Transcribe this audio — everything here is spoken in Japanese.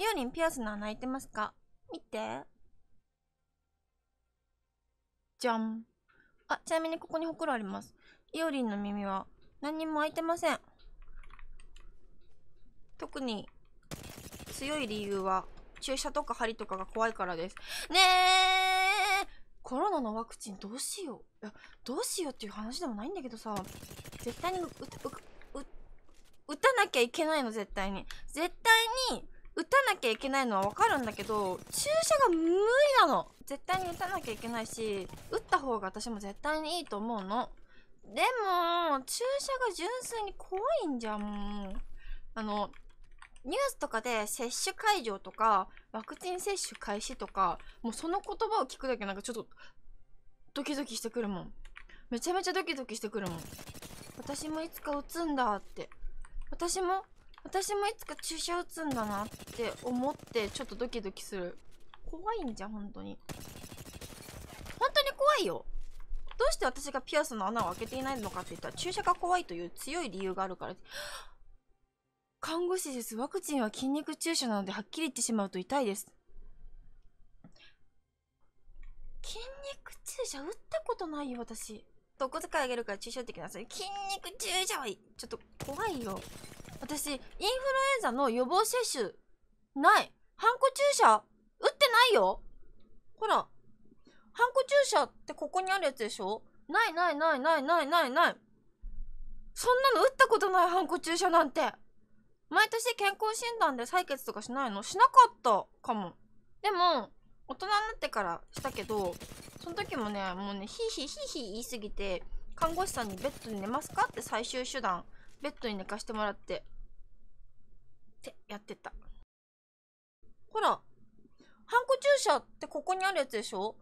リオリンピアスの穴開いてますか見て。じゃん。あ、ちなみにここにほくろあります。イオリンの耳は何にも開いてません。特に強い理由は注射とか針とかが怖いからです。ねえコロナのワクチンどうしよう。いや、どうしようっていう話でもないんだけどさ、絶対に打たなきゃいけないの、絶対に。絶対に打たなきゃいけないのはわかるんだけど、注射が無理なの。絶対に打たなきゃいけないし、打った方が私も絶対にいいと思うの。でも、注射が純粋に怖いんじゃん、もう。あの、ニュースとかで接種会場とか、ワクチン接種開始とか、もうその言葉を聞くだけなんかちょっと、ドキドキしてくるもん。めちゃめちゃドキドキしてくるもん。私もいつか打つんだって。私も私もいつか注射打つんだなって思ってちょっとドキドキする怖いんじゃ本当に本当に怖いよどうして私がピアスの穴を開けていないのかって言ったら注射が怖いという強い理由があるから看護師ですワクチンは筋肉注射なのではっきり言ってしまうと痛いです筋肉注射打ったことないよ私お小遣いあげるから注射打ってきなさい筋肉注射はいちょっと怖いよ私インフルエンザの予防接種ないハンコ注射打ってないよほらハンコ注射ってここにあるやつでしょないないないないないないないそんなの打ったことないハンコ注射なんて毎年健康診断で採血とかしないのしなかったかもでも大人になってからしたけどその時もねもうねヒーヒーヒーヒー言いすぎて看護師さんにベッドで寝ますかって最終手段ベッドに寝かしてもらって、ってやってた。ほら、ハンコ注射ってここにあるやつでしょ